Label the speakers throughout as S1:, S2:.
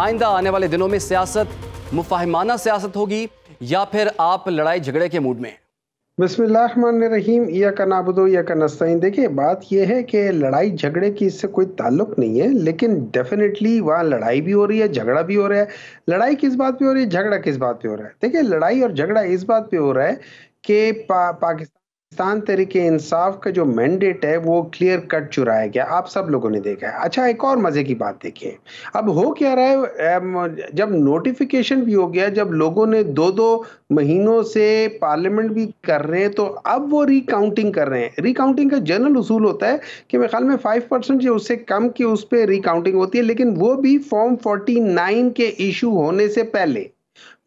S1: आइंदा आने वाले दिनों में सियासत मुफाहिमाना सियासत होगी या फिर आप लड़ाई झगड़े के मूड में हैं
S2: बसमीम या का नाबुदो या का नस्तीन देखिए बात यह है कि लड़ाई झगड़े की इससे कोई ताल्लुक नहीं है लेकिन डेफिनेटली वहाँ लड़ाई भी हो रही है झगड़ा भी हो रहा है लड़ाई किस बात पे हो रही है झगड़ा किस बात पे हो रहा है देखिए लड़ाई और झगड़ा इस बात पे हो रहा है कि पा, पाकिस्तान पाकिस्तान तरीके इंसाफ का जो मैंडेट है वो क्लियर कट चुराया गया आप सब लोगों ने देखा है अच्छा एक और मज़े की बात देखिए अब हो क्या रहा है जब नोटिफिकेशन भी हो गया जब लोगों ने दो दो महीनों से पार्लियामेंट भी कर रहे हैं तो अब वो रिकाउंटिंग कर रहे हैं रिकाउंटिंग का जनरल उसूल होता है कि मेरे ख्याल में फाइव परसेंट जो उससे कम की उस पर रिकाउंटिंग होती है लेकिन वो भी फॉर्म फोर्टी के इशू होने से पहले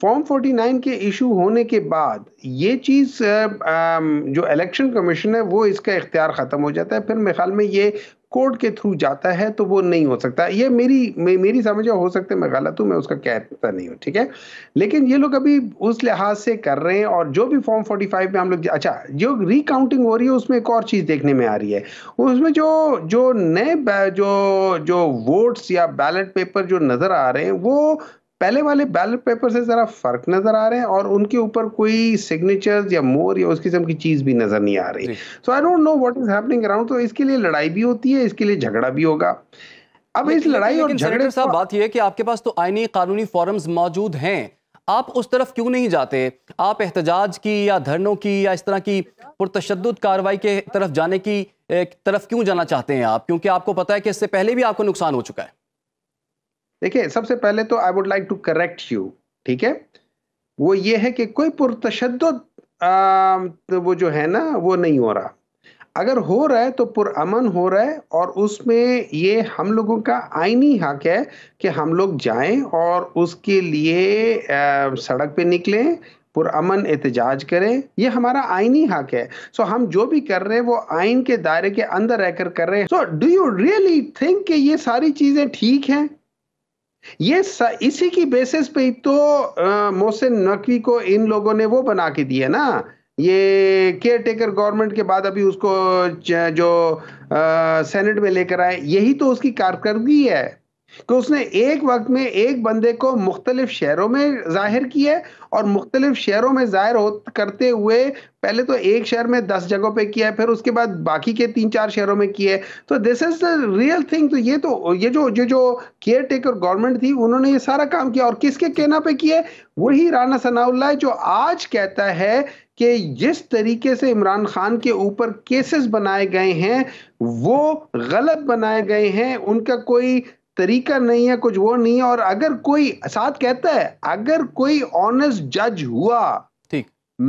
S2: फॉर्म 49 के इशू होने के बाद ये चीज़ जो इलेक्शन कमीशन है वो इसका इख्तियार ख़त्म हो जाता है फिर मेरे ख्याल में ये कोर्ट के थ्रू जाता है तो वो नहीं हो सकता ये मेरी मे, मेरी समझ हो सकता है मैं गलत हूँ मैं उसका कहता नहीं हूँ ठीक है लेकिन ये लोग अभी उस लिहाज से कर रहे हैं और जो भी फॉर्म 45 में हम लोग अच्छा जो रिकाउंटिंग हो रही है उसमें एक और चीज़ देखने में आ रही है उसमें जो जो नए जो जो वोट्स या बैलेट पेपर जो नज़र आ रहे हैं वो पहले वाले बैलेट पेपर से ज़रा फर्क नज़र आ रहे हैं और उनके ऊपर कोई सिग्नेचर्स या मोर या उस किस्म की चीज़ भी नज़र नहीं आ रही so I don't know what is happening around तो इसके लिए लड़ाई भी होती है इसके लिए झगड़ा भी होगा अब इस लड़ाई और झगड़े साहब
S1: बात यह है कि आपके पास तो आईनी कानूनी फॉरम्स मौजूद हैं आप उस तरफ क्यों नहीं जाते आप एहतजाज की या धरनों की या इस तरह की पुरतशद कार्रवाई के तरफ जाने की तरफ क्यों जाना चाहते हैं आप क्योंकि आपको पता है कि इससे पहले भी आपको नुकसान हो चुका है
S2: देखिए सबसे पहले तो I would like to correct you ठीक है वो ये है कि कोई पुरतशद तो वो जो है ना वो नहीं हो रहा अगर हो रहा है तो पुरअमन हो रहा है और उसमें ये हम लोगों का आइनी हक है कि हम लोग जाएं और उसके लिए आ, सड़क पे निकलें पुरअमन एहतजाज करें ये हमारा आईनी हक है सो हम जो भी कर रहे हैं वो आइन के दायरे के अंदर रहकर कर रहे हैं so do you really think कि ये सारी चीज़ें ठीक हैं ये इसी की बेसिस पे तो मोहसिन नकवी को इन लोगों ने वो बना के दिया ना ये केयर टेकर गवर्नमेंट के बाद अभी उसको जो सेनेट में लेकर आए यही तो उसकी कारकर्दगी है कि तो उसने एक वक्त में एक बंदे को मुख्तलिफ शहरों में जाहिर किया और मुख्तलिफ शहरों में जाहिर हो करते हुए पहले तो एक शहर में दस जगहों पे किया फिर उसके बाद बाकी के तीन चार शहरों में किए तो this is the real thing तो ये तो ये जो जो जो केयर टेकर गवर्नमेंट थी उन्होंने ये सारा काम किया और किसके कहना पे किए वही राना सनाउल्ला जो आज कहता है कि जिस तरीके से इमरान खान के ऊपर केसेस बनाए गए हैं वो गलत बनाए गए हैं उनका कोई तरीका नहीं है कुछ वो नहीं है और अगर कोई साथ कहता है अगर कोई ऑनेस्ट जज हुआ ठीक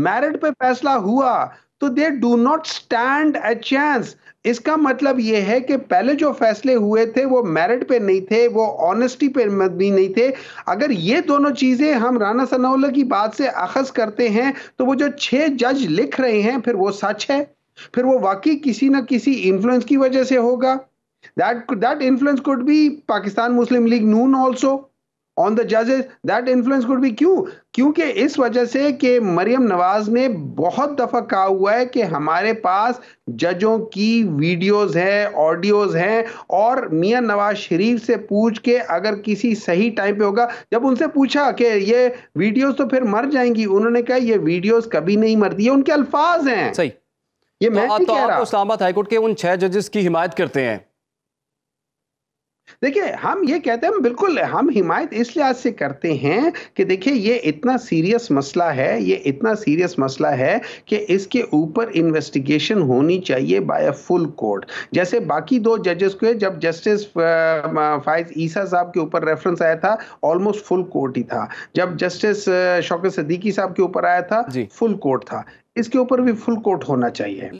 S2: मैरिट पे फैसला हुआ तो they do not stand a chance इसका मतलब यह है कि पहले जो फैसले हुए थे वो मेरिट पे नहीं थे वो ऑनेस्टी पे भी नहीं थे अगर ये दोनों चीजें हम राना सनाउल्ला की बात से अखज करते हैं तो वो जो छह जज लिख रहे हैं फिर वो सच है फिर वो वाकई किसी ना किसी इन्फ्लुएंस की वजह से होगा That could, that influence could be Pakistan Muslim League Noon also on the जजेस दैट इन्फ्लुएंस कुड बी क्यों क्योंकि इस वजह से कि मरियम नवाज ने बहुत दफ़ा कहा हुआ है कि हमारे पास जजों की वीडियोस हैं ऑडियोस हैं और मियां नवाज शरीफ से पूछ के अगर किसी सही टाइम पे होगा जब उनसे पूछा कि ये वीडियोस तो फिर मर जाएंगी उन्होंने कहा ये वीडियोज कभी नहीं मरती ये उनके अल्फाज हैं सही ये तो मैं तो, तो आप
S1: इस्लामाबाद हाईकोर्ट के उन छह जजेस की हिमायत करते हैं
S2: देखिए हम ये कहते हैं बिल्कुल हम हिमायत इस लिहाज से करते हैं कि देखिए ये इतना सीरियस मसला है ये इतना सीरियस मसला है कि इसके ऊपर इन्वेस्टिगेशन होनी चाहिए बाय अ फुल कोर्ट जैसे बाकी दो जजेस को जब जस्टिस फायज ईसा साहब के ऊपर रेफरेंस आया था ऑलमोस्ट फुल कोर्ट ही था जब जस्टिस शौकत सदीकी साहब के ऊपर आया था फुल कोर्ट था इसके ऊपर भी फुल कोर्ट होना चाहिए